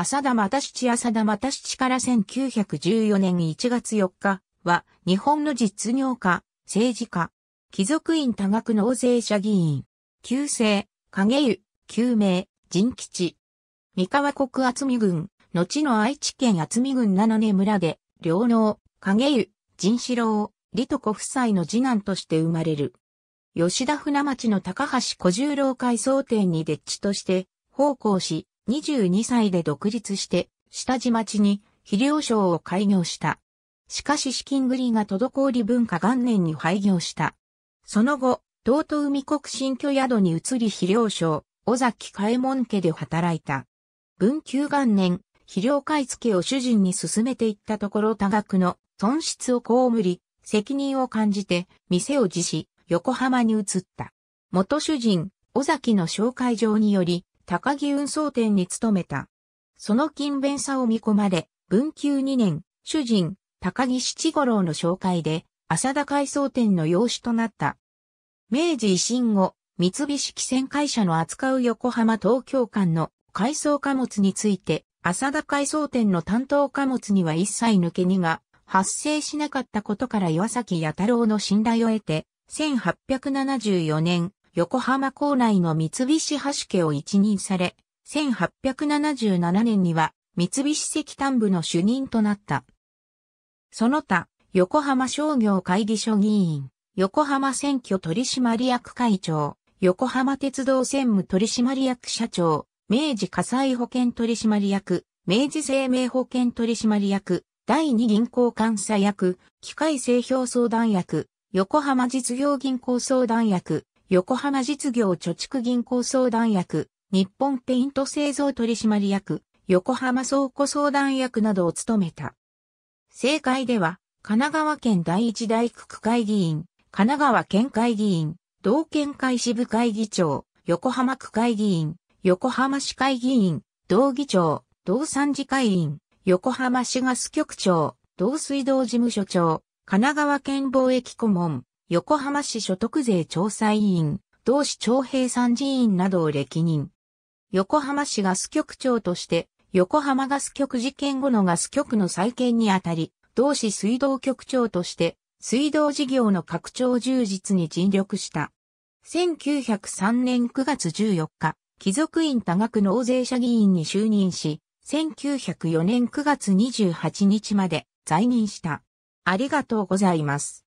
浅田又七浅田又七から1914年1月4日は、日本の実業家、政治家、貴族院多額納税者議員、旧姓、影湯、旧名、人吉。三河国厚見郡、後の愛知県厚見郡七根村で、両能、影湯、人四郎、里と子夫妻の次男として生まれる。吉田船町の高橋小十郎会総店に列地として、奉公し、22歳で独立して、下地町に肥料商を開業した。しかし資金繰りが滞り文化元年に廃業した。その後、道東海国新居宿に移り肥料商、尾崎開門家で働いた。文久元年、肥料買い付けを主人に進めていったところ多額の損失を被り、責任を感じて店を辞し、横浜に移った。元主人、尾崎の紹介状により、高木運送店に勤めた。その勤勉さを見込まれ、文久2年、主人、高木七五郎の紹介で、浅田海藻店の養子となった。明治維新後、三菱汽船会社の扱う横浜東京間の海藻貨物について、浅田海藻店の担当貨物には一切抜け荷が発生しなかったことから岩崎弥太郎の信頼を得て、1874年、横浜港内の三菱橋家を一任され、1877年には三菱石炭部の主任となった。その他、横浜商業会議所議員、横浜選挙取締役会長、横浜鉄道専務取締役社長、明治火災保険取締役、明治生命保険取締役、第二銀行監査役、機械製氷相談役、横浜実業銀行相談役、横浜実業貯蓄銀行相談役、日本ペイント製造取締役、横浜倉庫相談役などを務めた。政界では、神奈川県第一大区区会議員、神奈川県会議員、道県会支部会議長、横浜区会議員、横浜市会議員、道議長、道三次会員、横浜市ガス局長、道水道事務所長、神奈川県貿易顧問、横浜市所得税調査委員、同市長平参事員などを歴任。横浜市ガス局長として、横浜ガス局事件後のガス局の再建にあたり、同市水道局長として、水道事業の拡張充実に尽力した。1903年9月14日、貴族院多額納税者議員に就任し、1904年9月28日まで在任した。ありがとうございます。